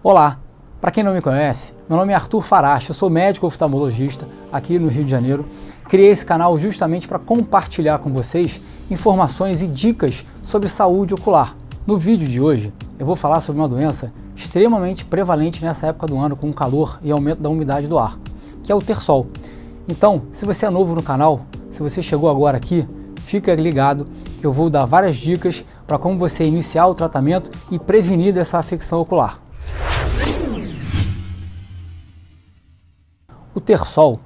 Olá, para quem não me conhece, meu nome é Arthur Farache, eu sou médico oftalmologista aqui no Rio de Janeiro. Criei esse canal justamente para compartilhar com vocês informações e dicas sobre saúde ocular. No vídeo de hoje, eu vou falar sobre uma doença extremamente prevalente nessa época do ano com o calor e aumento da umidade do ar, que é o terçol. Então, se você é novo no canal, se você chegou agora aqui, fica ligado que eu vou dar várias dicas para como você iniciar o tratamento e prevenir dessa afecção ocular. O terçol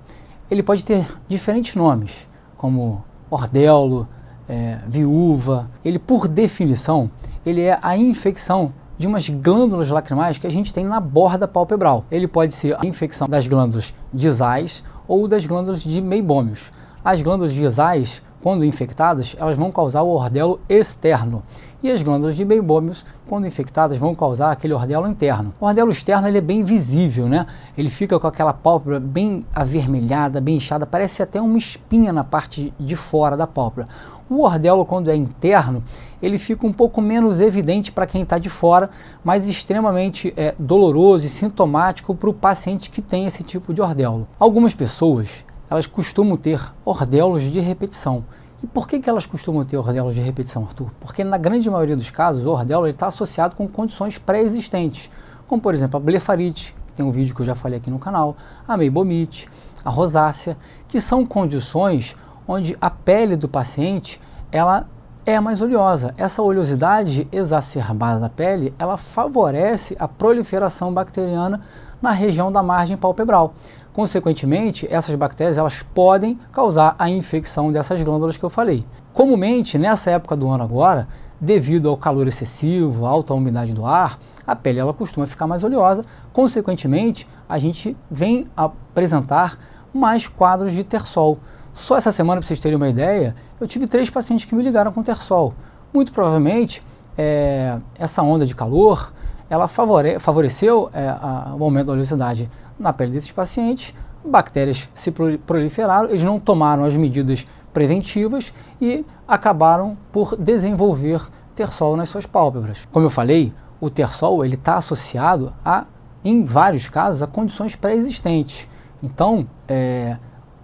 ele pode ter diferentes nomes, como ordelo, é, viúva. Ele, por definição, ele é a infecção de umas glândulas lacrimais que a gente tem na borda palpebral. Ele pode ser a infecção das glândulas disais ou das glândulas de meibômios. As glândulas disais, quando infectadas, elas vão causar o ordelo externo. E as glândulas de Meibomius, quando infectadas, vão causar aquele ordelo interno. O ordelo externo ele é bem visível, né? Ele fica com aquela pálpebra bem avermelhada, bem inchada, parece até uma espinha na parte de fora da pálpebra. O ordelo, quando é interno, ele fica um pouco menos evidente para quem está de fora, mas extremamente é, doloroso e sintomático para o paciente que tem esse tipo de ordelo. Algumas pessoas elas costumam ter ordelos de repetição. E por que, que elas costumam ter ordelos de repetição, Arthur? Porque na grande maioria dos casos, o ordelo está associado com condições pré-existentes, como por exemplo a blefarite, que tem um vídeo que eu já falei aqui no canal, a meibomite, a rosácea, que são condições onde a pele do paciente ela é mais oleosa. Essa oleosidade exacerbada da pele, ela favorece a proliferação bacteriana na região da margem palpebral. Consequentemente, essas bactérias elas podem causar a infecção dessas glândulas que eu falei. Comumente, nessa época do ano agora, devido ao calor excessivo, alta umidade do ar, a pele ela costuma ficar mais oleosa. Consequentemente, a gente vem apresentar mais quadros de tersol. Só essa semana, para vocês terem uma ideia, eu tive três pacientes que me ligaram com tersol. Muito provavelmente, é, essa onda de calor, ela favore, favoreceu é, a, o aumento da oleosidade na pele desses pacientes, bactérias se proliferaram, eles não tomaram as medidas preventivas e acabaram por desenvolver tersol nas suas pálpebras. Como eu falei, o tersol ele está associado a, em vários casos, a condições pré-existentes. Então, é,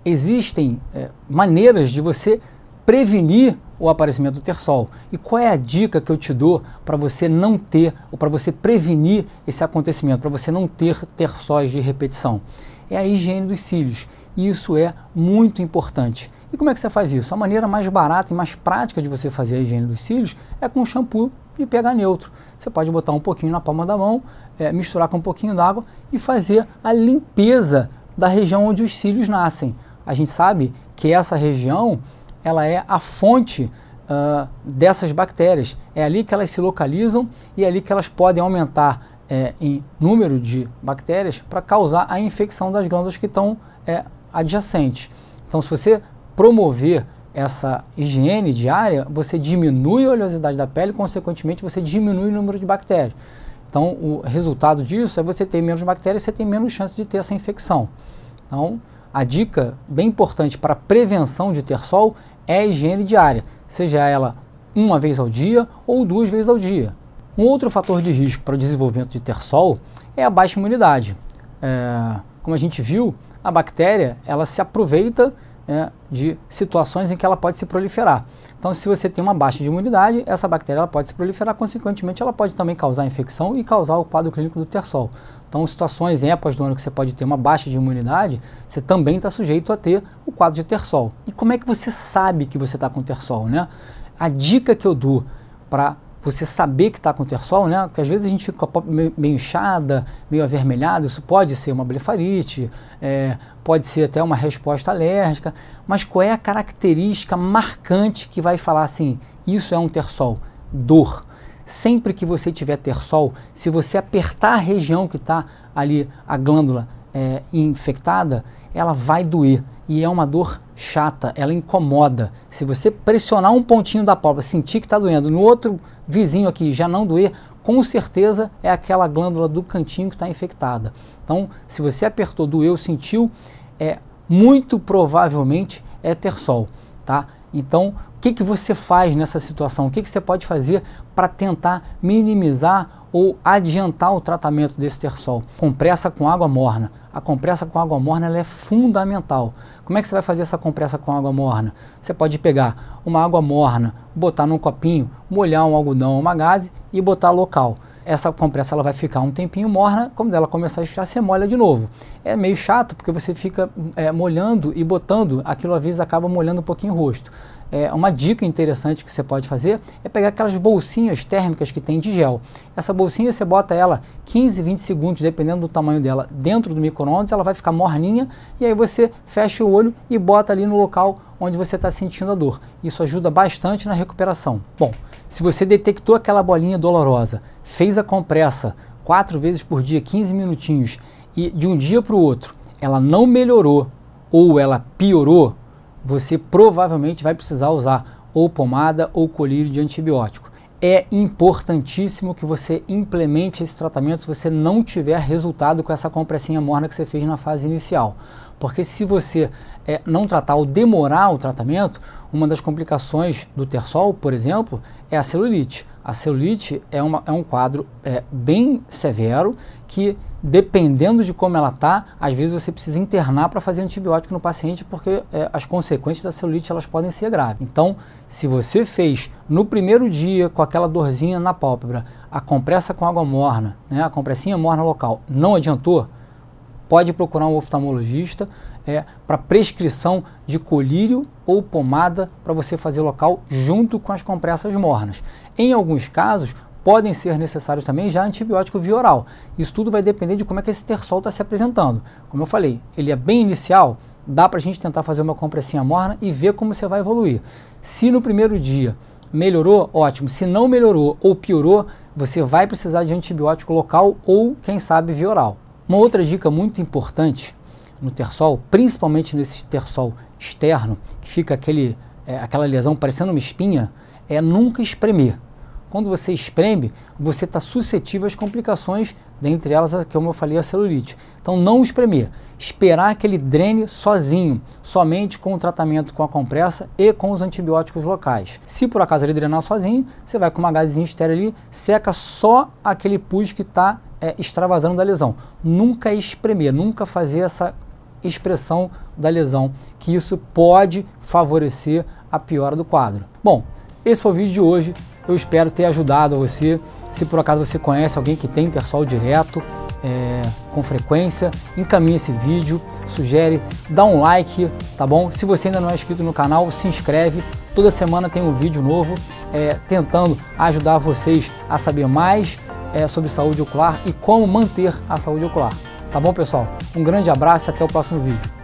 existem é, maneiras de você prevenir o aparecimento do terçol. E qual é a dica que eu te dou para você não ter, ou para você prevenir esse acontecimento, para você não ter terçóis de repetição? É a higiene dos cílios. E isso é muito importante. E como é que você faz isso? A maneira mais barata e mais prática de você fazer a higiene dos cílios é com shampoo e pH neutro. Você pode botar um pouquinho na palma da mão, é, misturar com um pouquinho d'água e fazer a limpeza da região onde os cílios nascem. A gente sabe que essa região ela é a fonte uh, dessas bactérias. É ali que elas se localizam e é ali que elas podem aumentar é, em número de bactérias para causar a infecção das glândulas que estão é, adjacentes. Então, se você promover essa higiene diária, você diminui a oleosidade da pele, consequentemente, você diminui o número de bactérias. Então, o resultado disso é você ter menos bactérias, você tem menos chance de ter essa infecção. Então, a dica bem importante para prevenção de ter sol é a higiene diária, seja ela uma vez ao dia ou duas vezes ao dia. Um outro fator de risco para o desenvolvimento de terçol é a baixa imunidade. É, como a gente viu, a bactéria ela se aproveita é, de situações em que ela pode se proliferar. Então, se você tem uma baixa de imunidade, essa bactéria ela pode se proliferar, consequentemente, ela pode também causar infecção e causar o quadro clínico do terçol. Então, situações em épocas do ano que você pode ter uma baixa de imunidade, você também está sujeito a ter o quadro de terçol. E como é que você sabe que você está com terçol, né? A dica que eu dou para você saber que está com tersol, né? Porque às vezes a gente fica com a meio, meio inchada, meio avermelhada, isso pode ser uma blefarite, é, pode ser até uma resposta alérgica, mas qual é a característica marcante que vai falar assim, isso é um tersol? Dor. Sempre que você tiver tersol, se você apertar a região que está ali, a glândula é, infectada, ela vai doer e é uma dor chata, ela incomoda. Se você pressionar um pontinho da pálpebra, sentir que está doendo, no outro vizinho aqui já não doer, com certeza é aquela glândula do cantinho que está infectada. Então, se você apertou, doeu, sentiu, é muito provavelmente é tersol, tá? Então, o que, que você faz nessa situação? O que, que você pode fazer para tentar minimizar ou adiantar o tratamento desse tersol? Compressa com água morna. A compressa com água morna ela é fundamental. Como é que você vai fazer essa compressa com água morna? Você pode pegar uma água morna, botar num copinho, molhar um algodão ou uma gaze e botar local essa compressa ela vai ficar um tempinho morna, quando ela começar a esfriar, você molha de novo. É meio chato porque você fica é, molhando e botando, aquilo às vezes acaba molhando um pouquinho o rosto. É, uma dica interessante que você pode fazer é pegar aquelas bolsinhas térmicas que tem de gel. Essa bolsinha você bota ela 15, 20 segundos, dependendo do tamanho dela, dentro do micro-ondas, ela vai ficar morninha e aí você fecha o olho e bota ali no local onde você está sentindo a dor. Isso ajuda bastante na recuperação. Bom, se você detectou aquela bolinha dolorosa, fez a compressa quatro vezes por dia, 15 minutinhos, e de um dia para o outro ela não melhorou ou ela piorou, você provavelmente vai precisar usar ou pomada ou colírio de antibiótico. É importantíssimo que você implemente esse tratamento se você não tiver resultado com essa compressinha morna que você fez na fase inicial. Porque se você é, não tratar ou demorar o tratamento, uma das complicações do Tersol, por exemplo, é a celulite. A celulite é, uma, é um quadro é, bem severo que, dependendo de como ela está, às vezes você precisa internar para fazer antibiótico no paciente porque é, as consequências da celulite elas podem ser graves. Então, se você fez no primeiro dia com aquela dorzinha na pálpebra, a compressa com água morna, né, a compressinha morna local, não adiantou, pode procurar um oftalmologista é, para prescrição de colírio ou pomada para você fazer local junto com as compressas mornas. Em alguns casos, podem ser necessários também já antibiótico via oral. Isso tudo vai depender de como é que esse tersol está se apresentando. Como eu falei, ele é bem inicial, dá para a gente tentar fazer uma compressinha morna e ver como você vai evoluir. Se no primeiro dia melhorou, ótimo. Se não melhorou ou piorou, você vai precisar de antibiótico local ou, quem sabe, via oral. Uma outra dica muito importante no terçol, principalmente nesse terçol externo, que fica aquele, é, aquela lesão parecendo uma espinha, é nunca espremer. Quando você espreme, você está suscetível às complicações, dentre elas, como eu falei, a celulite. Então, não espremer. Esperar que ele drene sozinho, somente com o tratamento com a compressa e com os antibióticos locais. Se por acaso ele drenar sozinho, você vai com uma gazezinha estéreo ali, seca só aquele pus que está é, extravasando da lesão. Nunca espremer, nunca fazer essa expressão da lesão, que isso pode favorecer a piora do quadro. Bom, esse foi o vídeo de hoje. Eu espero ter ajudado você. Se por acaso você conhece alguém que tem Intersol direto, é, com frequência, encaminhe esse vídeo, sugere, dá um like, tá bom? Se você ainda não é inscrito no canal, se inscreve. Toda semana tem um vídeo novo é, tentando ajudar vocês a saber mais é, sobre saúde ocular e como manter a saúde ocular. Tá bom, pessoal? Um grande abraço e até o próximo vídeo.